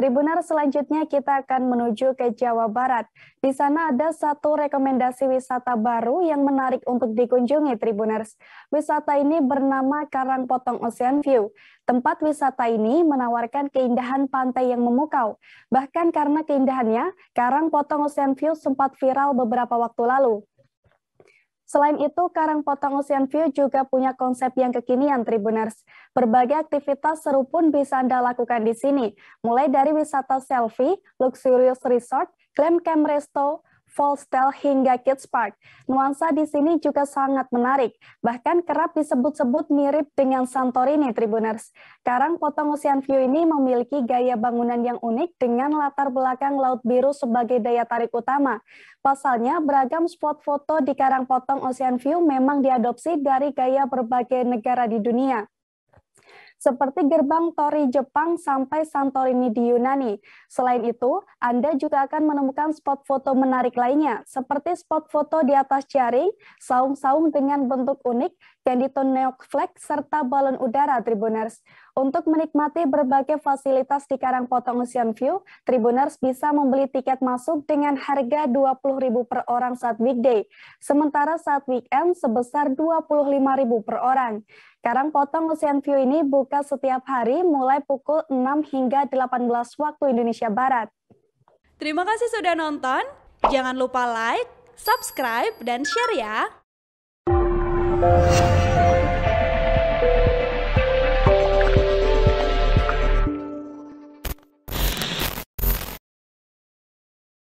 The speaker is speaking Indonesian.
Tribuner selanjutnya kita akan menuju ke Jawa Barat. Di sana ada satu rekomendasi wisata baru yang menarik untuk dikunjungi Tribuners. Wisata ini bernama Karang Potong Ocean View. Tempat wisata ini menawarkan keindahan pantai yang memukau. Bahkan karena keindahannya, Karang Potong Ocean View sempat viral beberapa waktu lalu. Selain itu, Karang Potong Ocean View juga punya konsep yang kekinian Tribuners. Berbagai aktivitas seru pun bisa Anda lakukan di sini, mulai dari wisata selfie, luxurious resort, glam camp resto, Volstel hingga Kids Park. Nuansa di sini juga sangat menarik, bahkan kerap disebut-sebut mirip dengan Santorini Tribuners. Karang potong Ocean View ini memiliki gaya bangunan yang unik dengan latar belakang Laut Biru sebagai daya tarik utama. Pasalnya, beragam spot foto di Karang potong Ocean View memang diadopsi dari gaya berbagai negara di dunia seperti gerbang Tori Jepang sampai Santorini di Yunani. Selain itu, Anda juga akan menemukan spot foto menarik lainnya, seperti spot foto di atas jaring, saung-saung dengan bentuk unik, candito neok flag, serta balon udara Tribuners. Untuk menikmati berbagai fasilitas di Karang Potong Ocean View, Tribuners bisa membeli tiket masuk dengan harga Rp20.000 per orang saat weekday, sementara saat weekend sebesar Rp25.000 per orang. Karang Potong Ocean View ini buka setiap hari mulai pukul 6 hingga 18 waktu Indonesia Barat. Terima kasih sudah nonton. Jangan lupa like, subscribe, dan share ya.